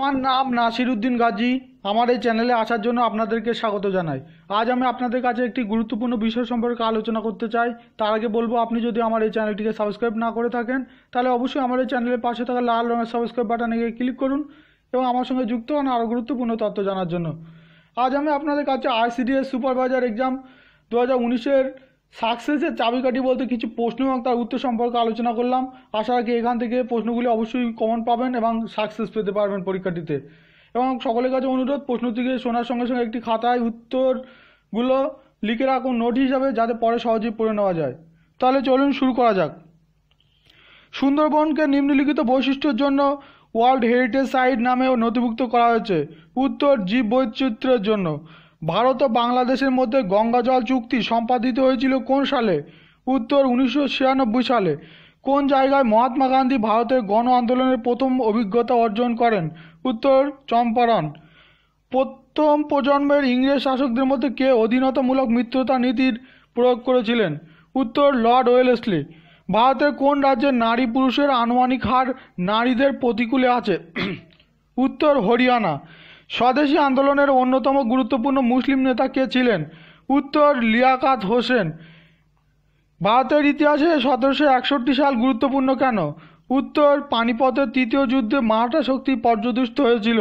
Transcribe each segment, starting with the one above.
আমার নাম নাসিরুদ্দিন গাজী আমার এই চ্যানেলে আসার জন্য আপনাদেরকে স্বাগত জানাই আজ আমি আপনাদের কাছে একটি গুরুত্বপূর্ণ বিষয় সম্পর্কে আলোচনা করতে চাই তার আগে বলবো আপনি যদি আমার এই চ্যানেলটিকে সাবস্ক্রাইব না করে থাকেন তাহলে অবশ্যই আমার এই চ্যানেলের পাশে থাকা লাল রঙের সাবস্ক্রাইব বাটনে গিয়ে ক্লিক করুন এবং আমার সঙ্গে যুক্ত হন আরও গুরুত্বপূর্ণ তথ্য জানার জন্য আজ আমি আপনাদের কাছে আইসিডিএস সুপারভাইজার এক্সাম দু হাজার উনিশের সাকসেসের চাবিকাঠি বলতে কিছু প্রশ্ন এবং তার উত্তর সম্পর্কে আলোচনা করলাম আশা রাখি এখান থেকে প্রশ্নগুলি অবশ্যই কমন পাবেন এবং সাকসেস পেতে পারবেন পরীক্ষাটিতে এবং সকলের কাছে অনুরোধ প্রশ্ন থেকে শোনার সঙ্গে সঙ্গে একটি খাতায় উত্তরগুলো লিখে রাখুন নোট হিসাবে যাতে পরে সহজেই পড়ে নেওয়া যায় তাহলে চলুন শুরু করা যাক সুন্দরবনকে নিম্নলিখিত বৈশিষ্ট্যের জন্য ওয়ার্ল্ড হেরিটেজ সাইট নামেও নথিভুক্ত করা হয়েছে উত্তর জীব বৈচিত্র্যের জন্য ভারত ও বাংলাদেশের মধ্যে গঙ্গা জল চুক্তি সম্পাদিত হয়েছিল কোন সালে উত্তর উনিশশো সালে কোন জায়গায় মহাত্মা গান্ধী ভারতের গণ আন্দোলনের প্রথম অভিজ্ঞতা অর্জন করেন উত্তর চম্পারণ প্রথম প্রজন্মের ইংরেজ শাসকদের মধ্যে কে অধীনতামূলক মিত্রতা নীতির প্রয়োগ করেছিলেন উত্তর লর্ড ওয়েলসলি ভারতের কোন রাজ্যে নারী পুরুষের আনুমানিক হার নারীদের প্রতিকূলে আছে উত্তর হরিয়ানা স্বদেশী আন্দোলনের অন্যতম গুরুত্বপূর্ণ মুসলিম নেতা কে ছিলেন উত্তর লিয়াকাত হোসেন ভারতের ইতিহাসে সতেরোশো একষট্টি সাল গুরুত্বপূর্ণ কেন উত্তর পানিপথের তৃতীয় যুদ্ধে মারাঠা শক্তি পর্যদুষ্ট হয়েছিল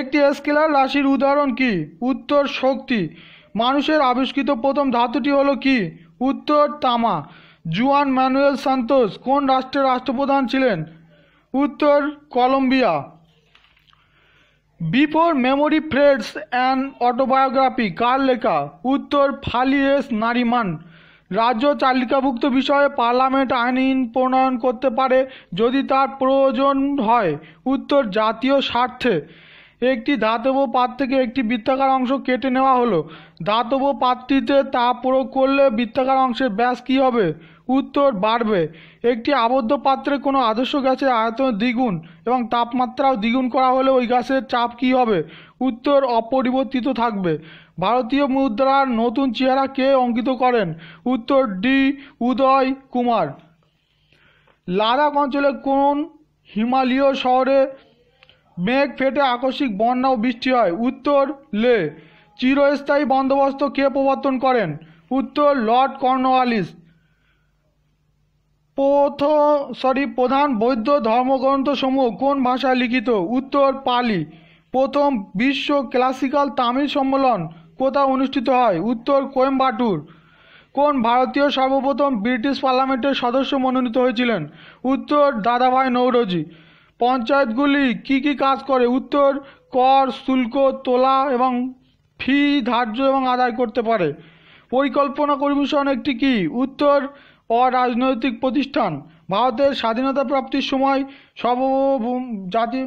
একটি স্কেলার রাশির উদাহরণ কি উত্তর শক্তি মানুষের আবিষ্কৃত প্রথম ধাতুটি হলো কি উত্তর তামা জুয়ান ম্যানুয়েল সান্তোস কোন রাষ্ট্রের রাষ্ট্রপ্রধান ছিলেন উত্তর Colombia before memory fades and autobiography কার লেখা উত্তর ফালি এস নারিমান রাজ্য চালিকাভুক্ত বিষয়ে পার্লামেন্ট আইন প্রণয়ন করতে পারে যদি তার প্রয়োজন হয় উত্তর জাতীয় স্বার্থে একটি ধাতব পাত থেকে একটি বৃত্তাকার অংশ কেটে নেওয়া হলো ধাতব পাতটিতে তা প্রয়োগ করলে বৃত্তাকার অংশের ব্যাস কী হবে উত্তর বাড়বে একটি আবদ্ধ পাত্রে কোনো আদর্শ গ্যাসের আয়তন দ্বিগুণ এবং তাপমাত্রাও দ্বিগুণ করা হলে ওই গ্যাসের চাপ কী হবে উত্তর অপরিবর্তিত থাকবে ভারতীয় মুদ্রার নতুন চেহারা কে অঙ্কিত করেন উত্তর ডি উদয় কুমার লাদাখ অঞ্চলে কোন হিমালয় শহরে মেঘ ফেটে আকস্মিক বন্যা ও বৃষ্টি হয় উত্তর লে চিরস্থায়ী বন্দোবস্ত কে প্রবর্তন করেন উত্তর লর্ড কর্নওয়ালিস পথ সরি প্রধান বৌদ্ধ ধর্মগ্রন্থসমূহ কোন ভাষায় লিখিত উত্তর পালি প্রথম বিশ্ব ক্লাসিক্যাল তামিল সম্মেলন কোথায় অনুষ্ঠিত হয় উত্তর কোয়েম্বাটুর কোন ভারতীয় সর্বপ্রথম ব্রিটিশ পার্লামেন্টের সদস্য মনোনীত হয়েছিলেন উত্তর দাদাভাই নৌরজি পঞ্চায়েতগুলি কি কি কাজ করে উত্তর কর শুল্ক তোলা এবং ফি ধার্য এবং আদায় করতে পারে পরিকল্পনা কমিশন একটি কি উত্তর অরাজনৈতিক প্রতিষ্ঠান ভারতের স্বাধীনতা প্রাপ্তির সময় সর্বভূম জাতীয়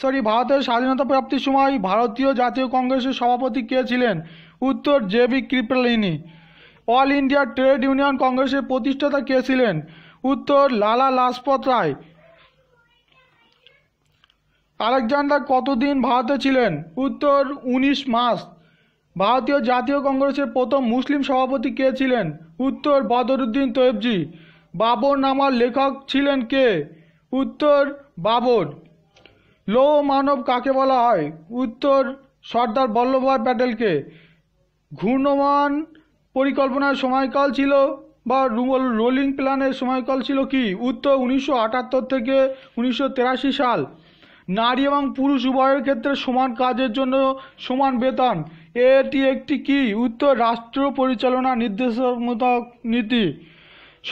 সরি ভারতের স্বাধীনতা প্রাপ্তির সময় ভারতীয় জাতীয় কংগ্রেসের সভাপতি কে ছিলেন উত্তর J B Kripalani all India trade union কংগ্রেসের প্রতিষ্ঠাতা কে ছিলেন উত্তর লালা লাজপত রায় আলেকজান্ডার কতদিন ভারতে ছিলেন উত্তর উনিশ মাস ভারতীয় জাতীয় কংগ্রেসের প্রথম মুসলিম সভাপতি কে ছিলেন উত্তর বদরুদ্দিন তৈবজি বাবর নামার লেখক ছিলেন কে উত্তর বাবর লৌ মানব কাকে বলা হয় উত্তর সর্দার বল্লভভাই প্যাটেলকে ঘূর্ণমান পরিকল্পনার সময়কাল ছিল বা রোলিং প্ল্যানের সময়কাল ছিল কি উত্তর উনিশশো থেকে উনিশশো সাল নারী এবং পুরুষ উভয়ের ক্ষেত্রে সমান কাজের জন্য সমান বেতন এটি একটি কি উত্তর রাষ্ট্র পরিচালনা নির্দেশমূলক নীতি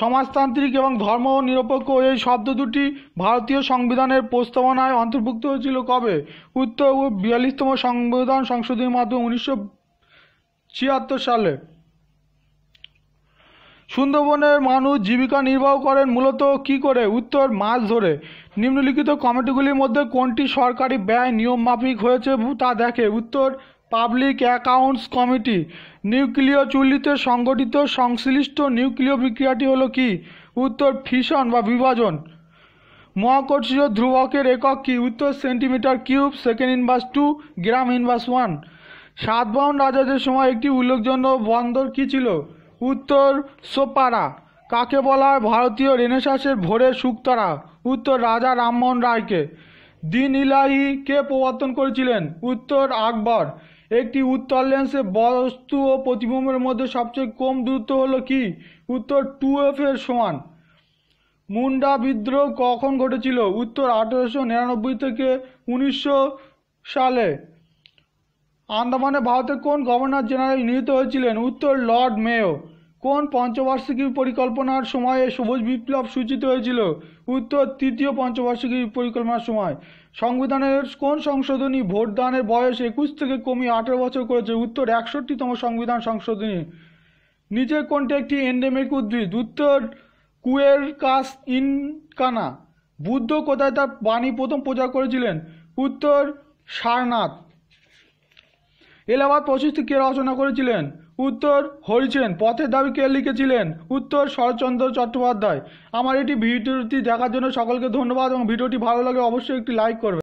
সমাজতান্ত্রিক এবং ধর্ম নিরপেক্ষ এই শব্দ দুটি ভারতীয় সংবিধানের প্রস্তাবনায় অন্তর্ভুক্ত হয়েছিল কবে উত্তর ও বিয়াল্লিশতম সংবিধান সংশোধনের মাধ্যমে উনিশশো ছিয়াত্তর সালে সুন্দরবনের মানুষ জীবিকা নির্বাহ করেন মূলত কি করে উত্তর মাছ ধরে নিম্নলিখিত কমিটিগুলির মধ্যে কোনটি সরকারি ব্যয় নিয়ম মাফিক হয়েছে তা দেখে উত্তর পাবলিক অ্যাকাউন্টস কমিটি নিউক্লিয় চুল্লিতে সংগঠিত সংশ্লিষ্ট নিউক্লিয় বিক্রিয়াটি হলো কি উত্তর ফিশন বা বিভাজন মহাকর্ষীয় ধ্রুবকের একক কি উত্তর centimetre cube second inverse to gram inverse one Satavahana রাজাদের সময় একটি উল্লেখযোগ্য বন্দর কি ছিল উত্তর সোপারা কাকে বলা হয় ভারতীয় রেনেসাঁসের ভোরের সুক্তারা উত্তর রাজা রামমোহন রায়কে দিন ইলাহি কে প্রবর্তন করেছিলেন উত্তর আকবর একটি উত্তর লেন্সে বস্তু ও প্রতিবম্বের মধ্যে সবচেয়ে কম দূরত্ব হলো কি উত্তর টু এফ এর সমান মুন্ডা বিদ্রোহ কখন ঘটেছিল উত্তর আঠেরোশো নিরানব্বই থেকে উনিশশো সালে আন্দামানে ভারতের কোন গভর্নর জেনারেল নিহত হয়েছিলেন উত্তর লর্ড মেয়ো কোন পঞ্চবার্ষিকী পরিকল্পনার সময়ে সবুজ বিপ্লব সূচিত হয়েছিল উত্তর তৃতীয় পঞ্চবার্ষিকী পরিকল্পনার সময় সংবিধানের কোন সংশোধনী ভোটদানের বয়স একুশ থেকে কমিয়ে আঠেরো বছর করেছে উত্তর একষট্টিতম সংবিধান সংশোধনী নিচের কোনটি একটি এন্ডেমিক উদ্ভিদ উত্তর কুয়ের কাস ইনকানা বুদ্ধ কোথায় তার বাণী প্রথম প্রচার করেছিলেন উত্তর সারনাথ এলাহাবাদ প্রশস্তি কে রচনা করেছিলেন উত্তর হরিচেন পথের দাবি কে লিখেছিলেন উত্তর শরৎচন্দ্র চট্টোপাধ্যায় আমার এটি ভিডিওটি দেখার জন্য সকলকে ধন্যবাদ এবং ভিডিওটি ভালো লাগে অবশ্যই একটি লাইক করবে